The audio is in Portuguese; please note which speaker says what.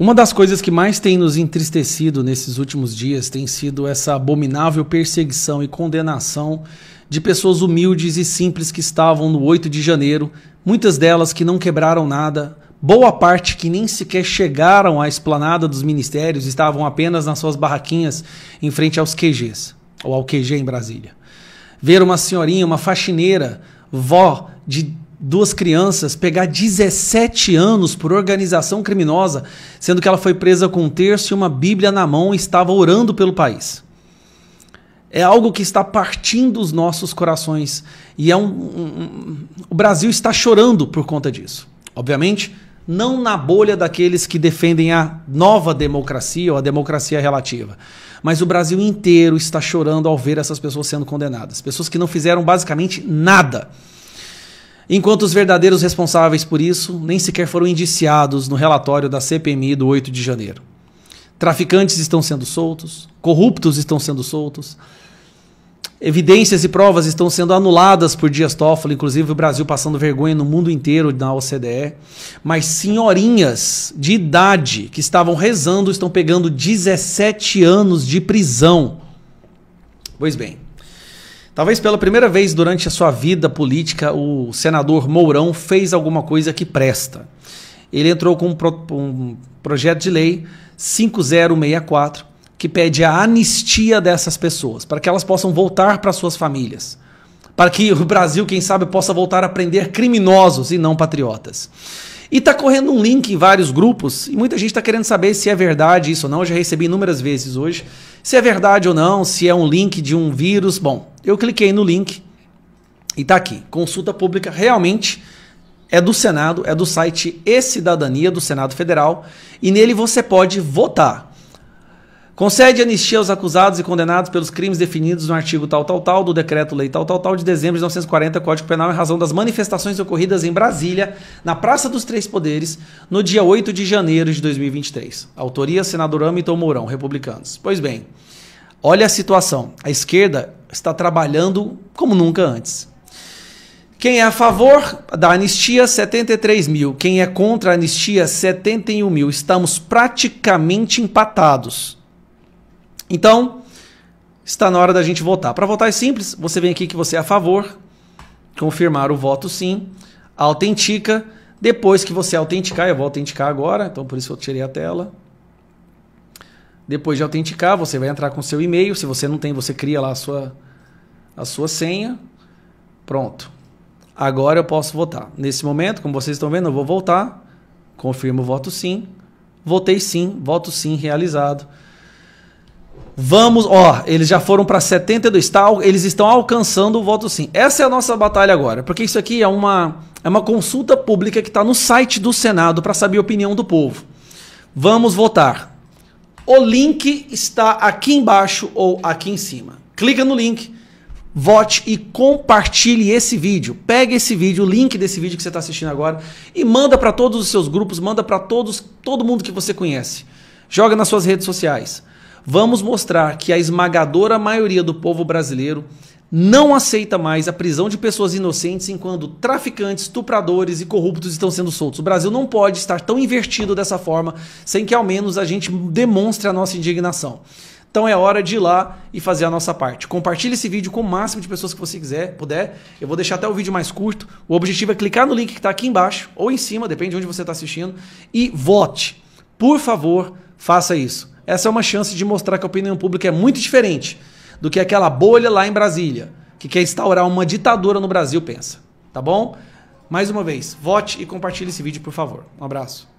Speaker 1: Uma das coisas que mais tem nos entristecido nesses últimos dias tem sido essa abominável perseguição e condenação de pessoas humildes e simples que estavam no 8 de janeiro, muitas delas que não quebraram nada, boa parte que nem sequer chegaram à esplanada dos ministérios, estavam apenas nas suas barraquinhas em frente aos QGs, ou ao QG em Brasília. Ver uma senhorinha, uma faxineira, vó de duas crianças pegar 17 anos por organização criminosa, sendo que ela foi presa com um terço e uma Bíblia na mão e estava orando pelo país. É algo que está partindo os nossos corações. E é um, um, o Brasil está chorando por conta disso. Obviamente, não na bolha daqueles que defendem a nova democracia ou a democracia relativa. Mas o Brasil inteiro está chorando ao ver essas pessoas sendo condenadas. Pessoas que não fizeram basicamente nada enquanto os verdadeiros responsáveis por isso nem sequer foram indiciados no relatório da CPMI do 8 de janeiro. Traficantes estão sendo soltos, corruptos estão sendo soltos, evidências e provas estão sendo anuladas por Dias Toffoli, inclusive o Brasil passando vergonha no mundo inteiro na OCDE. Mas senhorinhas de idade que estavam rezando estão pegando 17 anos de prisão. Pois bem, Talvez pela primeira vez durante a sua vida política, o senador Mourão fez alguma coisa que presta. Ele entrou com um, pro, um projeto de lei 5064 que pede a anistia dessas pessoas, para que elas possam voltar para suas famílias. Para que o Brasil, quem sabe, possa voltar a prender criminosos e não patriotas. E está correndo um link em vários grupos, e muita gente está querendo saber se é verdade isso ou não. Eu já recebi inúmeras vezes hoje se é verdade ou não, se é um link de um vírus. Bom, eu cliquei no link e tá aqui. Consulta pública realmente é do Senado, é do site E Cidadania do Senado Federal e nele você pode votar. Concede anistia aos acusados e condenados pelos crimes definidos no artigo tal, tal, tal do Decreto-Lei tal, tal, tal de dezembro de 1940, Código Penal, em razão das manifestações ocorridas em Brasília, na Praça dos Três Poderes, no dia 8 de janeiro de 2023. Autoria, senador Hamilton Mourão, republicanos. Pois bem, olha a situação. A esquerda está trabalhando como nunca antes. Quem é a favor da anistia, 73 mil. Quem é contra a anistia, 71 mil. Estamos praticamente empatados. Então, está na hora da gente votar. Para votar é simples, você vem aqui que você é a favor, confirmar o voto sim, autentica. Depois que você autenticar, eu vou autenticar agora, então por isso eu tirei a tela. Depois de autenticar, você vai entrar com seu e-mail. Se você não tem, você cria lá a sua, a sua senha. Pronto. Agora eu posso votar. Nesse momento, como vocês estão vendo, eu vou voltar. Confirmo o voto sim. Votei sim, voto sim realizado. Vamos, ó, eles já foram para 72, está, eles estão alcançando o voto sim. Essa é a nossa batalha agora, porque isso aqui é uma, é uma consulta pública que está no site do Senado para saber a opinião do povo. Vamos votar. O link está aqui embaixo ou aqui em cima. Clica no link, vote e compartilhe esse vídeo. Pega esse vídeo, o link desse vídeo que você está assistindo agora e manda para todos os seus grupos, manda para todos, todo mundo que você conhece. Joga nas suas redes sociais vamos mostrar que a esmagadora maioria do povo brasileiro não aceita mais a prisão de pessoas inocentes enquanto traficantes, estupradores e corruptos estão sendo soltos. O Brasil não pode estar tão invertido dessa forma sem que ao menos a gente demonstre a nossa indignação. Então é hora de ir lá e fazer a nossa parte. Compartilhe esse vídeo com o máximo de pessoas que você quiser, puder. Eu vou deixar até o vídeo mais curto. O objetivo é clicar no link que está aqui embaixo ou em cima, depende de onde você está assistindo, e vote. Por favor, faça isso essa é uma chance de mostrar que a opinião pública é muito diferente do que aquela bolha lá em Brasília, que quer instaurar uma ditadura no Brasil, pensa. Tá bom? Mais uma vez, vote e compartilhe esse vídeo, por favor. Um abraço.